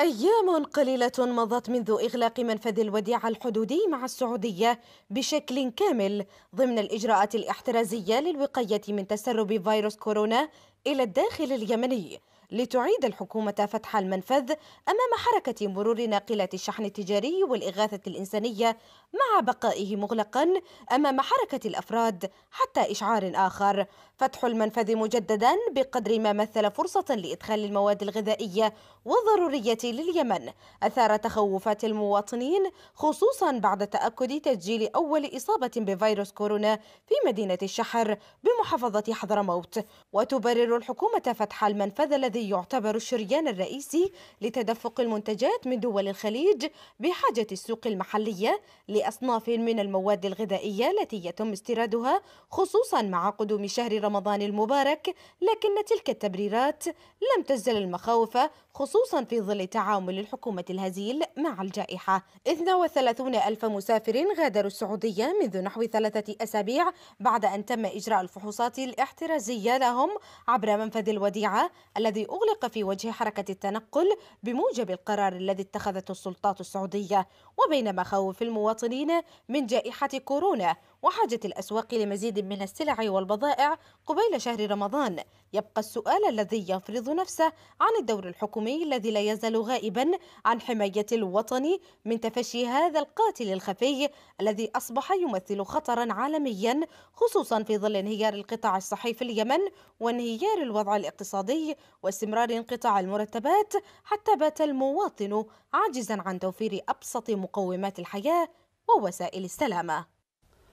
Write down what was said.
أيام قليلة مضت منذ إغلاق منفذ الوديعة الحدودي مع السعودية بشكل كامل ضمن الإجراءات الاحترازية للوقاية من تسرب فيروس كورونا إلى الداخل اليمني لتعيد الحكومة فتح المنفذ أمام حركة مرور ناقلات الشحن التجاري والإغاثة الإنسانية مع بقائه مغلقا أمام حركة الأفراد حتى إشعار آخر فتح المنفذ مجددا بقدر ما مثل فرصة لإدخال المواد الغذائية والضرورية لليمن أثار تخوفات المواطنين خصوصا بعد تأكد تسجيل أول إصابة بفيروس كورونا في مدينة الشحر بمحافظة حضرموت وتبرر الحكومة فتح المنفذ الذي يعتبر الشريان الرئيسي لتدفق المنتجات من دول الخليج بحاجة السوق المحلية لأصناف من المواد الغذائية التي يتم استيرادها خصوصا مع قدوم شهر رمضان المبارك لكن تلك التبريرات لم تزل المخاوف خصوصا في ظل تعامل الحكومة الهزيل مع الجائحة 32 ألف مسافر غادروا السعودية منذ نحو ثلاثة أسابيع بعد أن تم إجراء الفحوصات الاحترازية لهم عبر عبر منفذ الوديعة الذي أغلق في وجه حركة التنقل بموجب القرار الذي اتخذته السلطات السعودية وبين مخاوف المواطنين من جائحة كورونا وحاجة الأسواق لمزيد من السلع والبضائع قبيل شهر رمضان يبقى السؤال الذي يفرض نفسه عن الدور الحكومي الذي لا يزال غائبا عن حماية الوطن من تفشي هذا القاتل الخفي الذي أصبح يمثل خطرا عالميا خصوصا في ظل انهيار القطاع الصحي في اليمن وانهيار الوضع الاقتصادي واستمرار انقطاع المرتبات حتى بات المواطن عاجزا عن توفير أبسط مقومات الحياة ووسائل السلامه